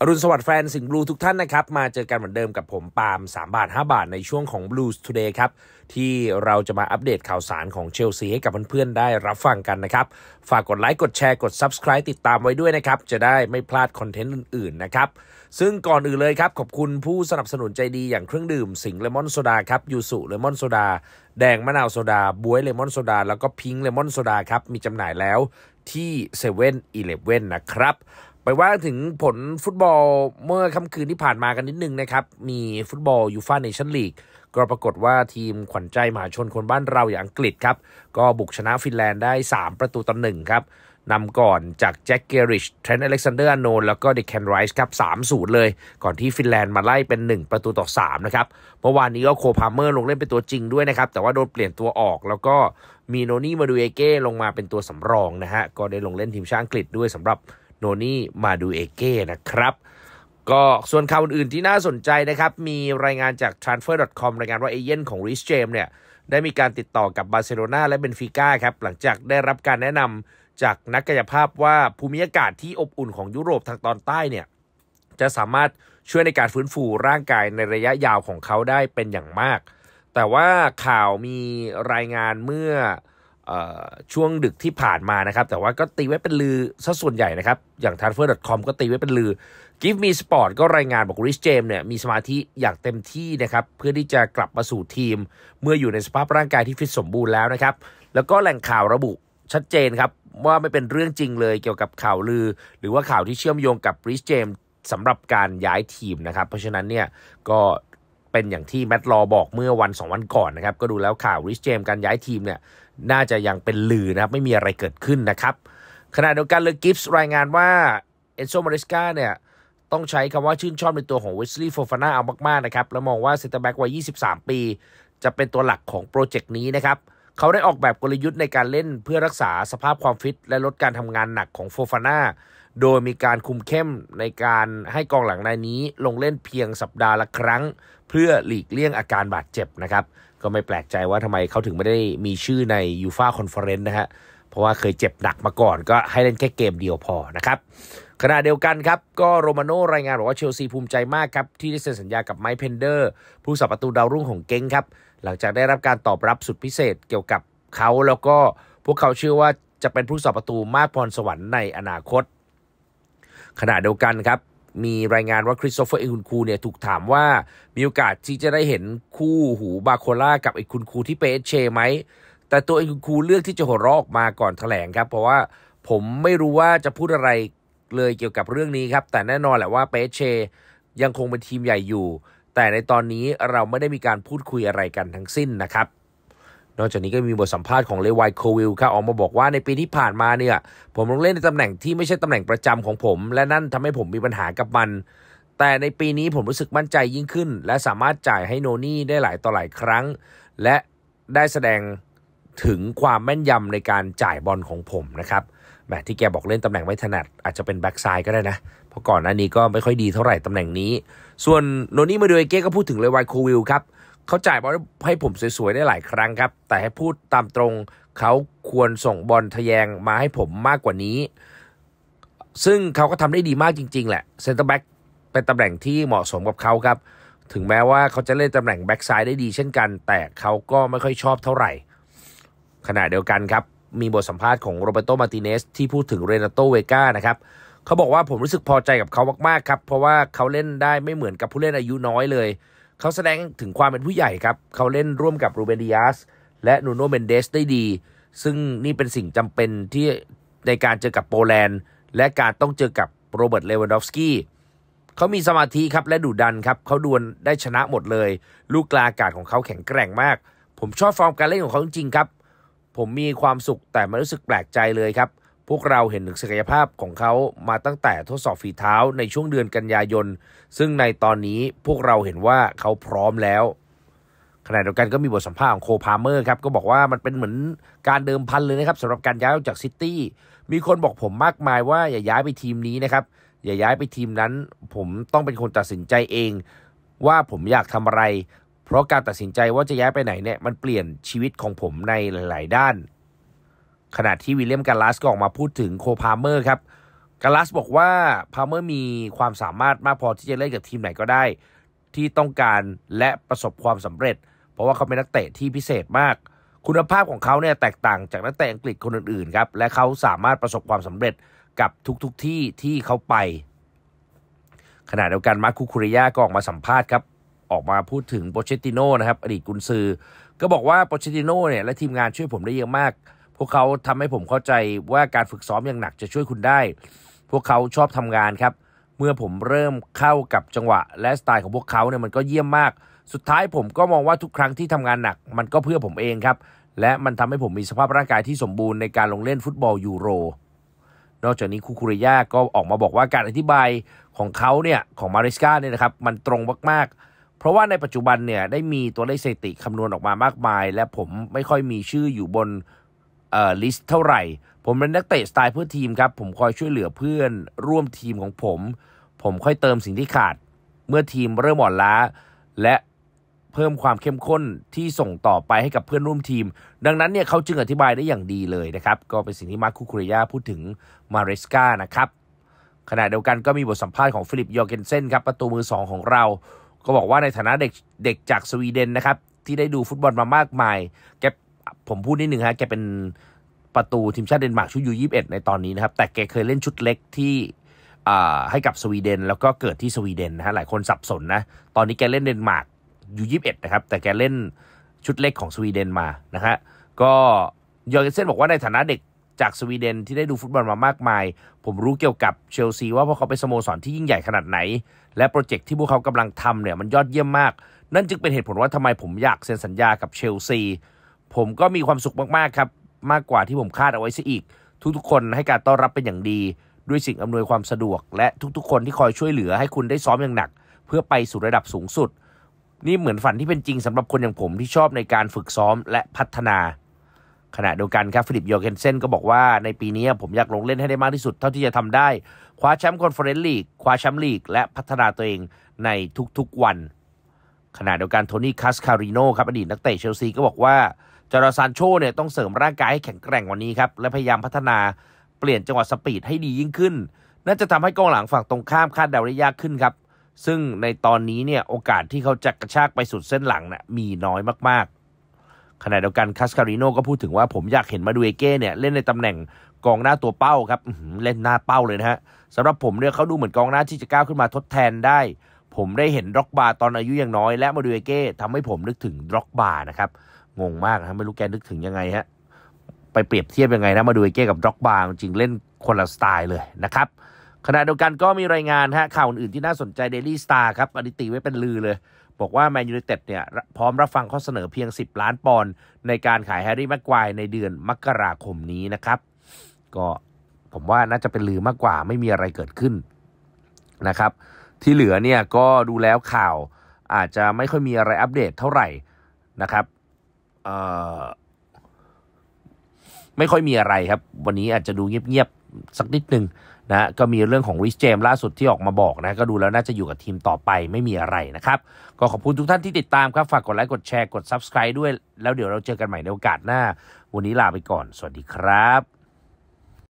อรุณสวัสดิ์แฟน สิงห์บลูทุกท่านนะครับมาเจอกันเหมือนเดิมกับผมปาล์ม3 บาท 5 บาทในช่วงของ Blues Today ครับที่เราจะมาอัปเดตข่าวสารของเชลซีให้กับเพื่อน ๆ ได้รับฟังกันนะครับฝากกดไลค์กดแชร์กด Subscribe ติดตามไว้ด้วยนะครับจะได้ไม่พลาดคอนเทนต์อื่นๆนะครับซึ่งก่อนอื่นเลยครับขอบคุณผู้สนับสนุนใจดี อย่างเครื่องดื่มสิงเลมอนโซดาครับยูสุเลมอนโซดา แดงมะนาวโซดาบวยเลมอนโซดา แล้วก็พิงเลมอนโซดาครับมีจำหน่ายแล้วที่7 e เ e ่ e อีเลนะครับไปว่าถึงผลฟุตบอลเมื่อค่ำคืนที่ผ่านมากันนิดนึงนะครับ มีฟุตบอลยูฟ่าเนชั่นลีก ก็ปรากฏว่าทีมขวัญใจมหาชนคนบ้านเราอย่างอังกฤษครับ ก็บุกชนะฟินแลนด์ได้ 3 ประตูต่อหนึ่งครับ นำก่อนจากแจ็คเกอริช เทรนต์อเล็กซานเดอร์อโนนแล้วก็เดคแคนไรส์ครับสามูตรเลย ก่อนที่ฟินแลนด์มาไล่เป็น 1 ประตูต่อ 3 นะครับ เมื่อวานนี้ก็โคพาเมอร์ลงเล่นเป็นตัวจริงด้วยนะครับ แต่ว่าโดนเปลี่ยนตัวออก แล้วก็มีโนนี่มาดูเอเก้ลงมาเป็นตัวสำรองนะฮะ ก็ได้ลงเล่นทีมชาติอังกฤษด้วยสำหรับโนนี่มาดูเอเก้นะครับ ก็ส่วนข่าวอื่นๆที่น่าสนใจนะครับ มีรายงานจาก transfer.com รายงานว่าเอเย่นของริชเจมเนี่ยได้มีการติดต่อกับบาร์เซโลนาและเบนฟิก้าครับ หลังจากได้รับการแนะนำจากนักกายภาพว่าภูมิอากาศที่อบอุ่นของยุโรปทางตอนใต้เนี่ยจะสามารถช่วยในการฟื้นฟูร่างกายในระยะยาวของเขาได้เป็นอย่างมาก แต่ว่าข่าวมีรายงานเมื่อช่วงดึกที่ผ่านมานะครับ แต่ว่าก็ตีไว้เป็นลือซะส่วนใหญ่นะครับ อย่าง transfer.com ก็ตีไว้เป็นลือ Give Me Sport ก็รายงานบอกริชเจมเนี่ยมีสมาธิอย่างเต็มที่นะครับ เพื่อที่จะกลับมาสู่ทีม เมื่ออยู่ในสภาพร่างกายที่ฟิตสมบูรณ์แล้วนะครับ แล้วก็แหล่งข่าวระบุชัดเจนครับ ว่าไม่เป็นเรื่องจริงเลยเกี่ยวกับข่าวลือ หรือว่าข่าวที่เชื่อมโยงกับริชเจมสำหรับการย้ายทีมนะครับเพราะฉะนั้นเนี่ยก็เป็นอย่างที่แมตต์ลอบอกเมื่อวันสองวันก่อนนะครับก็ดูแล้วข่าวริชเจมการย้ายทีมเนี่ยน่าจะยังเป็นลือนะครับไม่มีอะไรเกิดขึ้นนะครับขณะเดียวกันเลอกิฟส์รายงานว่าเอนโซมาริสกาเนี่ยต้องใช้คำว่าชื่นชอบในตัวของเวสลีย์โฟฟาน่าเอามากๆนะครับแล้วมองว่าเซนเตอร์แบ็กวัย 23 ปี จะเป็นตัวหลักของโปรเจกต์นี้นะครับเขาได้ออกแบบกลยุทธ์ในการเล่นเพื่อรักษาสภาพความฟิตและลดการทำงานหนักของโฟฟาน่าโดยมีการคุมเข้มในการให้กองหลังนายนี้ลงเล่นเพียงสัปดาห์ละครั้ง เพื่อหลีกเลี่ยงอาการบาดเจ็บนะครับก็ไม่แปลกใจว่าทำไมเขาถึงไม่ได้มีชื่อในยูฟาคอนเฟอเรนซ์นะฮะเพราะว่าเคยเจ็บหนักมาก่อนก็ให้เล่นแค่เกมเดียวพอนะครับขณะเดียวกันครับก็โรมาโนรายงานบอกว่าเชลซีภูมิใจมากครับที่ได้เซ็นสัญญากับไมค์เพนเดอร์ผู้สับประตูดาวรุ่งของเก่งครับหลังจากได้รับการตอบรับสุดพิเศษเกี่ยวกับเขาแล้วก็พวกเขาเชื่อว่าจะเป็นผู้สับประตูมากพรสวรรค์ในอนาคตขณะเดียวกันครับ มีรายงานว่าคริสโตเฟอร์เอคุณคูเนี่ยถูกถามว่ามีโอกาสที่จะได้เห็นคู่หูบาโคล่ากับเอคุณคูที่เปเชไหม แต่ตัวเอคุณคูเลือกที่จะหัวเราะออกมาก่อนแถลงครับ เพราะว่าผมไม่รู้ว่าจะพูดอะไรเลยเกี่ยวกับเรื่องนี้ครับ แต่แน่นอนแหละว่าเปเชยังคงเป็นทีมใหญ่อยู่ แต่ในตอนนี้เราไม่ได้มีการพูดคุยอะไรกันทั้งสิ้นนะครับนอกจากนี้ก็มีบทสัมภาษณ์ของเลวายโควิลครับออกมาบอกว่าในปีที่ผ่านมาเนี่ยผมลงเล่นในตำแหน่งที่ไม่ใช่ตำแหน่งประจำของผม และนั่นทำให้ผมมีปัญหากับมัน แต่ในปีนี้ผมรู้สึกมั่นใจยิ่งขึ้น และสามารถจ่ายให้โนนี่ได้หลายต่อหลายครั้ง และได้แสดงถึงความแม่นยำในการจ่ายบอลของผมนะครับแบมที่แกบอกเล่นตำแหน่งไม่ถนัด อาจจะเป็นแบ็กซ้ายก็ได้นะเพราะก่อนหน้านี้ก็ไม่ค่อยดีเท่าไหร่ตำแหน่งนี้ ส่วนโนนี่มาดูเอเก้ก็พูดถึงเลวายโควิลครับเขาจ่ายบอลให้ผมสวยๆ ได้หลายครั้งครับ แต่ให้พูดตามตรงเขาควรส่งบอลทะแยงมาให้ผมมากกว่านี้ ซึ่งเขาก็ทำได้ดีมากจริงๆ แหละเซนเตอร์แบ็กเป็นตำแหน่งที่เหมาะสมกับเขาครับ ถึงแม้ว่าเขาจะเล่นตำแหน่งแบ็กซ้ายได้ดีเช่นกัน แต่เขาก็ไม่ค่อยชอบเท่าไหร่ขณะเดียวกันครับมีบทสัมภาษณ์ของโรเบโต มาติเนสที่พูดถึงเรนาโต เวก้านะครับเขาบอกว่าผมรู้สึกพอใจกับเขามากๆครับเพราะว่าเขาเล่นได้ไม่เหมือนกับผู้เล่นอายุน้อยเลยเขาแสดงถึงความเป็นผู้ใหญ่ครับ เขาเล่นร่วมกับรูเบนดิอาสและนูโนเมนเดสได้ดี ซึ่งนี่เป็นสิ่งจำเป็นที่ในการเจอกับโปแลนด์และการต้องเจอกับโรเบิร์ตเลวันดอฟสกี้ เขามีสมาธิครับและดุดันครับ เขาดวลได้ชนะหมดเลย ลูกกลาอากาศของเขาแข็งแกร่งมาก ผมชอบฟอร์มการเล่นของเขาจริงครับ ผมมีความสุขแต่ไม่รู้สึกแปลกใจเลยครับพวกเราเห็นถึงศักยภาพของเขามาตั้งแต่ทดสอบฝีเท้าในช่วงเดือนกันยายน ซึ่งในตอนนี้พวกเราเห็นว่าเขาพร้อมแล้วขณะเดียวกันก็มีบทสัมภาษณ์ของโคพาเมอร์ครับก็บอกว่ามันเป็นเหมือนการเดิมพันเลยนะครับสำหรับการย้ายออกจากซิตี้ มีคนบอกผมมากมายว่าอย่าย้ายไปทีมนี้นะครับอย่าย้ายไปทีมนั้น ผมต้องเป็นคนตัดสินใจเอง ว่าผมอยากทำอะไร เพราะการตัดสินใจว่าจะย้ายไปไหนเนี่ยมันเปลี่ยนชีวิตของผมในหลาย ๆ ด้านขณะที่วิลเลียมกาลัสก็ออกมาพูดถึงโคพาเมอร์ครับ กาลัสบอกว่าพาเมอร์มีความสามารถมากพอที่จะเล่นกับทีมไหนก็ได้ ที่ต้องการและประสบความสำเร็จ เพราะว่าเขาเป็นนักเตะที่พิเศษมาก คุณภาพของเขาเนี่ยแตกต่างจากนักเตะอังกฤษคนอื่นๆครับและเขาสามารถประสบความสำเร็จกับทุกๆทที่ที่เขาไปขณะเดียวกันมาร์คูคุริยาก็ออกมาสัมภาษณ์ครับออกมาพูดถึงโปเชติโน่นะครับ อดีตกุนซือ ก็บอกว่าโปเชติโน่เนี่ยและทีมงานช่วยผมได้เยอะมากพวกเขาทำให้ผมเข้าใจว่าการฝึกซ้อมอย่างหนักจะช่วยคุณได้ พวกเขาชอบทำงานครับ เมื่อผมเริ่มเข้ากับจังหวะ และสไตล์ของพวกเขาเนี่ยมันก็เยี่ยมมาก สุดท้ายผมก็มองว่าทุกครั้งที่ทำงานหนัก มันก็เพื่อผมเองครับ และมันทำให้ผมมีสภาพร่างกายที่สมบูรณ์ในการลงเล่นฟุตบอลยูโรนอกจากนี้คูคุริยะก็ออกมาบอกว่าการอธิบายของเขาเนี่ยของมาริสกาเนี่ยนะครับมันตรงมากๆเพราะว่าในปัจจุบันเนี่ยได้มีตัวเลขสถิติคำนวณออกมามากมาย และผมไม่ค่อยมีชื่ออยู่บนเอ่อลิสเท่าไหร่ ผมเป็นนักเตะสไตล์เพื่อทีมครับผมคอยช่วยเหลือเพื่อนร่วมทีมของผม ผมค่อยเติมสิ่งที่ขาดเมื่อทีมเริ่มอ่อนล้า และเพิ่มความเข้มข้นที่ส่งต่อไปให้กับเพื่อนร่วมทีม ดังนั้นเนี่ยเขาจึงอธิบายได้อย่างดีเลยนะครับ ก็เป็นสิ่งที่มาร์คูคุเรียพูดถึงมาเรสกานะครับขณะเดียวกันก็มีบทสัมภาษณ์ของฟิลิปยอร์เกนเซนครับประตูมือ2ของเรา ก็บอกว่าในฐานะเด็กเด็กจากสวีเดนนะครับที่ได้ดูฟุตบอลมามากมายแกผมพูดนิดหนึ่งฮะแกเป็นประตูทีมชาติเดนมาร์กชุดยูยีในตอนนี้นะครับแต่แกเคยเล่นชุดเล็กที่ให้กับสวีเดน แล้วก็เกิดที่สวีเดนนะฮะหลายคนสับสนนะตอนนี้แกเล่นเดนมาร์กยูยีนะครับแต่แกเล่นชุดเล็กของสวีเดนมา นะฮะ ก็ยอร์เกนเซนบอกว่าในฐานะเด็กจากสวีเดนที่ได้ดูฟุตบอลมามากมาย ผมรู้เกี่ยวกับเชลซีว่าพวกเขาเป็นสโมสรที่ยิ่งใหญ่ขนาดไหน และโปรเจกต์ที่พวกเขากำลังทำเนี่ยมันยอดเยี่ยมมาก นั่นจึงเป็นเหตุผลว่าทำไมผมอยากเซ็นสัญญากับเชลซีผมก็มีความสุขมากๆครับมากกว่าที่ผมคาดเอาไว้ซะอีก ทุกๆคนให้การต้อนรับเป็นอย่างดี ด้วยสิ่งอำนวยความสะดวก และทุกๆคนที่คอยช่วยเหลือให้คุณได้ซ้อมอย่างหนัก เพื่อไปสู่ระดับสูงสุด นี่เหมือนฝันที่เป็นจริงสำหรับคนอย่างผมที่ชอบในการฝึกซ้อมและพัฒนา ขณะเดียวกันครับฟิลิปโยเกนเซนก็บอกว่าในปีนี้ผมอยากลงเล่นให้ได้มากที่สุด เท่าที่จะทำได้คว้าแชมป์คอนเฟอเรนซ์ลีกคว้าแชมป์ลีกและพัฒนาตัวเองในทุกๆวันขณะเดียวกันโทนี่คัสคาริโนครับอดีตนักเตะเชลซีก็บอกว่าจอร์ซานโชเนี่ยต้องเสริมร่างกายให้แข็งแกร่งกว่านี้ครับและพยายามพัฒนาเปลี่ยนจังหวะสปีดให้ดียิ่งขึ้น น่าจะทำให้กองหลังฝั่งตรงข้ามคาดเดาได้ยากขึ้นครับซึ่งในตอนนี้เนี่ยโอกาสที่เขาจะกระชากไปสุดเส้นหลังนะ่ะมีน้อยมากๆขณะเดียวกันคาสคาริโนก็พูดถึงว่าผมอยากเห็นมาดูเอเก้เนี่ยเล่นในตำแหน่งกองหน้าตัวเป้าครับเล่นหน้าเป้าเลยนะฮะสำหรับผมเนี่ยเขาดูเหมือนกองหน้าที่จะก้าวขึ้นมาทดแทนได้ผมได้เห็นด็อกบาตอนอายุยังน้อย และมาดูเอเก้ทำให้ผมนึกถึงด็อกบานะครับ งงมากนะไม่รู้แกนึกถึงยังไงฮะ ไปเปรียบเทียบยังไงนะ มาดูเอเก้กับด็อกบาจริงเล่นคนละสไตล์เลยนะครับ ขณะเดียวกันก็มีรายงานฮะ ข่าวอื่นที่น่าสนใจเดลี่สตาร์ครับอดิติไว้เป็นลือเลย บอกว่าแมนยูไนเต็ดเนี่ย พร้อมรับฟังข้อเสนอเพียง 10 ล้านปอนด์ในการขายแฮร์รี่แม็กควายในเดือนมกราคมนี้นะครับ ก็ผมว่าน่าจะเป็นลือมากกว่าไม่มีอะไรเกิดขึ้นนะครับที่เหลือเนี่ยก็ดูแล้วข่าว อาจจะไม่ค่อยมีอะไรอัปเดตเท่าไหร่นะครับไม่ค่อยมีอะไรครับ วันนี้อาจจะดูเงียบๆสักนิดนึงนะก็มีเรื่องของริชเจมล่าสุดที่ออกมาบอกนะก็ดูแล้วน่าจะอยู่กับทีมต่อไปไม่มีอะไรนะครับ ก็ขอบคุณทุกท่านที่ติดตามครับฝากกดไลค์กดแชร์กด Subscribe ด้วยแล้วเดี๋ยวเราเจอกันใหม่ในโอกาสหน้า วันนี้ลาไปก่อน สวัสดีครับ